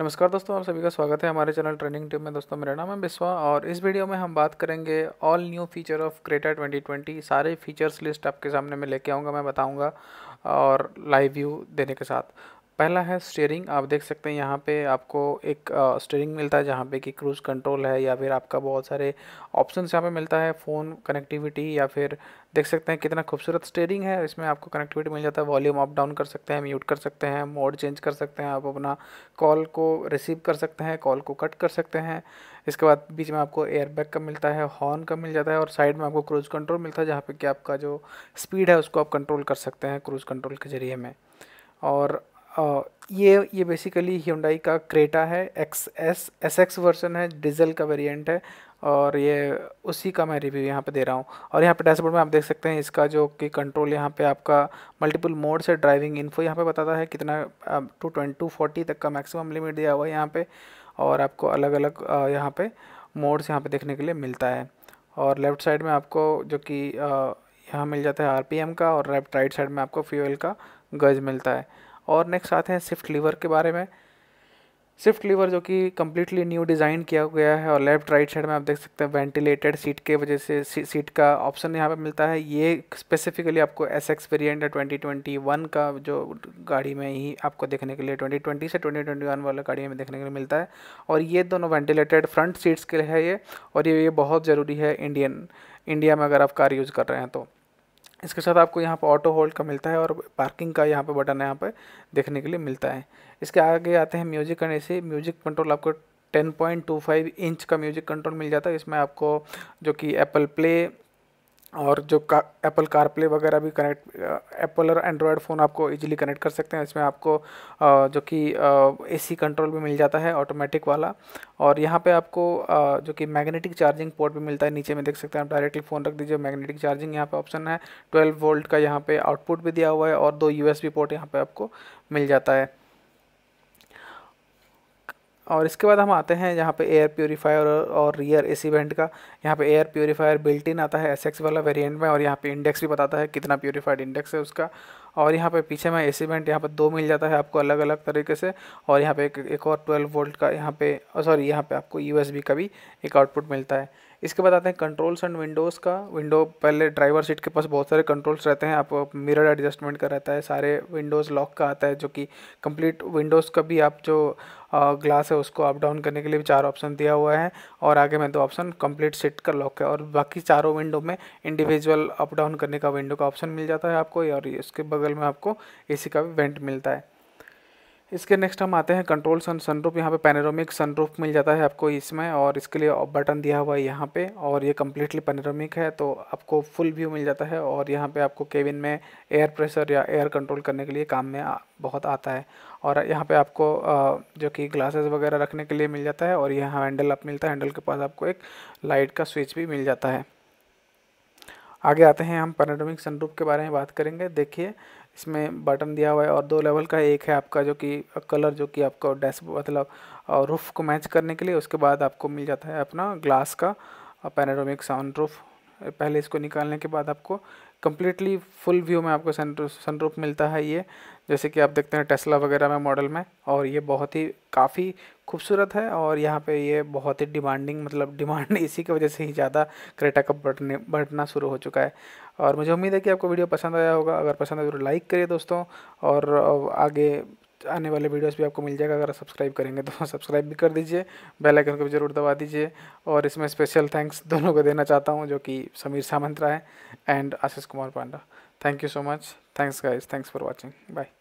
नमस्कार दोस्तों आप सभी का स्वागत है हमारे चैनल ट्रेनिंग टीम में दोस्तों मेरा नाम है बिस्वा और इस वीडियो में हम बात करेंगे all new feature of Creta 2020 सारे फीचर्स लिस्ट आपके सामने में लेके आऊँगा मैं बताऊँगा और लाइव व्यू देने के साथ पहला है स्टेयरिंग आप देख सकते हैं यहाँ पे आपको एक स्टेयरिंग मिलता है जहाँ पे कि क्रूज़ कंट्रोल है या फिर आपका बहुत सारे ऑप्शंस यहाँ पे मिलता है फ़ोन कनेक्टिविटी या फिर देख सकते हैं कितना खूबसूरत स्टेयरिंग है इसमें आपको कनेक्टिविटी मिल जाता है वॉल्यूम अप डाउन कर सकते हैं म्यूट कर सकते हैं मोड चेंज कर सकते हैं आप अपना कॉल को रिसीव कर सकते हैं कॉल को कट कर सकते हैं इसके बाद बीच में आपको एयरबैग का मिलता है हॉर्न का मिल जाता है और साइड में आपको क्रूज़ कंट्रोल मिलता है जहाँ पर कि आपका जो स्पीड है उसको आप कंट्रोल कर सकते हैं क्रूज़ कंट्रोल के ज़रिए में और ये ये बेसिकली ह्यूंडई का क्रेटा है X S S X version है डीजल का वेरिएंट है और ये उसी का मैं रिव्यू यहाँ पे दे रहा हूँ और यहाँ पे डैशबोर्ड में आप देख सकते हैं इसका जो कि कंट्रोल यहाँ पे आपका मल्टीपल मोड से ड्राइविंग इन्फो यहाँ पे बताता है कितना टू ट्वेंटी टू फोर्टी तक का मैक्सिमम लिमिट दिया हुआ है यहाँ पर और आपको अलग अलग यहाँ पर मोड्स यहाँ पर देखने के लिए मिलता है और लेफ़्ट साइड में आपको जो कि यहाँ मिल जाता है आर का और राइट साइड में आपको फ्यूएल का गज मिलता है और नेक्स्ट आते हैं स्विफ्ट लीवर के बारे में स्विफ्ट लीवर जो कि कम्प्लीटली न्यू डिज़ाइन किया गया है और लेफ्ट राइट साइड में आप देख सकते हैं वेंटिलेटेड सीट के वजह से सीट का ऑप्शन यहाँ पे मिलता है ये स्पेसिफिकली आपको एस एक्स वेरियंट है ट्वेंटी ट्वेंटी वन का जो गाड़ी में ही आपको देखने के लिए ट्वेंटी ट्वेंटी से ट्वेंटी ट्वेंटी वन वाला गाड़ी में देखने के लिए मिलता है और ये दोनों वेंटिलेटेड फ्रंट सीट्स के लिए है ये और ये ये बहुत ज़रूरी है इंडियन इंडिया में अगर आप कार यूज़ कर रहे हैं तो इसके साथ आपको यहाँ पर ऑटो होल्ड का मिलता है और पार्किंग का यहाँ पर बटन यहाँ पर देखने के लिए मिलता है इसके आगे आते हैं म्यूजिक करने से म्यूजिक कंट्रोल आपको 10.25 इंच का म्यूजिक कंट्रोल मिल जाता है इसमें आपको जो कि एप्पल प्ले और जो का एप्पल कार प्ले वगैरह भी कनेक्ट एप्पल और एंड्रॉयड फ़ोन आपको इजीली कनेक्ट कर सकते हैं इसमें आपको जो कि एसी कंट्रोल भी मिल जाता है ऑटोमेटिक वाला और यहाँ पे आपको जो कि मैग्नेटिक चार्जिंग पोर्ट भी मिलता है नीचे में देख सकते हैं आप डायरेक्टली फ़ोन रख दीजिए मैग्नेटिक चार्जिंग यहाँ पर ऑप्शन है ट्वेल्व वोल्ट का यहाँ पर आउटपुट भी दिया हुआ है और दो यू पोर्ट यहाँ पर आपको मिल जाता है और इसके बाद हम आते हैं यहाँ पे एयर प्योरीफायर और रियर एसी वेंट का यहाँ पे एयर प्योरीफायर बिल्ट इन आता है एस वाला वेरिएंट में और यहाँ पे इंडेक्स भी बताता है कितना प्योरीफाइड इंडेक्स है उसका और यहाँ पे पीछे में एसी वेंट यहाँ पर दो मिल जाता है आपको अलग अलग तरीके से और यहाँ पे एक, एक और ट्वेल्व वोल्ट का यहाँ पे सॉरी oh, यहाँ पर आपको यू का भी एक आउटपुट मिलता है इसके बाद आते हैं कंट्रोल्स एंड विंडोज़ का विंडो पहले ड्राइवर सीट के पास बहुत सारे कंट्रोल्स रहते हैं आप मिरर एडजस्टमेंट का रहता है सारे विंडोज़ लॉक का आता है जो कि कंप्लीट विंडोज़ का भी आप जो ग्लास है उसको अप डाउन करने के लिए भी चार ऑप्शन दिया हुआ है और आगे में दो ऑप्शन कंप्लीट सीट का लॉक है और बाकी चारों विंडो में इंडिविजुअल अप डाउन करने का विंडो का ऑप्शन मिल जाता है आपको और इसके बगल में आपको ए का भी वेंट मिलता है इसके नेक्स्ट हम आते हैं कंट्रोल सन सनरूफ यहाँ पे पैनोरमिक सनरूफ मिल जाता है आपको इसमें और इसके लिए बटन दिया हुआ है यहाँ पे और ये कम्प्लीटली पैनोरमिक है तो आपको फुल व्यू मिल जाता है और यहाँ पे आपको केबिन में एयर प्रेशर या एयर कंट्रोल करने के लिए काम में बहुत आता है और यहाँ पे आपको जो कि ग्लासेस वगैरह रखने के लिए मिल जाता है और यहाँ हैंडल आप मिलता है हैंडल के पास आपको एक लाइट का स्विच भी मिल जाता है आगे आते हैं हम पैनाडोमिक सनरूफ के बारे में बात करेंगे देखिए इसमें बटन दिया हुआ है और दो लेवल का एक है आपका जो कि कलर जो कि आपको डैश मतलब रूफ़ को मैच करने के लिए उसके बाद आपको मिल जाता है अपना ग्लास का पैनाडोमिक साउंड रूफ़ पहले इसको निकालने के बाद आपको कम्प्लीटली फुल व्यू में आपको सनरूफ मिलता है ये जैसे कि आप देखते हैं टेस्ला वगैरह में मॉडल में और ये बहुत ही काफ़ी खूबसूरत है और यहाँ पे ये बहुत ही डिमांडिंग मतलब डिमांड इसी की वजह से ही ज़्यादा क्रेटा का बढ़ने बढ़ना शुरू हो चुका है और मुझे उम्मीद है कि आपको वीडियो पसंद आया होगा अगर पसंद आया तो लाइक करिए दोस्तों और आगे आने वाले वीडियोस भी आपको मिल जाएगा अगर सब्सक्राइब करेंगे तो सब्सक्राइब भी कर दीजिए बेल आइकन को भी ज़रूर दबा दीजिए और इसमें स्पेशल थैंक्स दोनों को देना चाहता हूँ जो कि समीर सामंत्रा है and Ashish Kumar Panda thank you so much thanks guys thanks for watching bye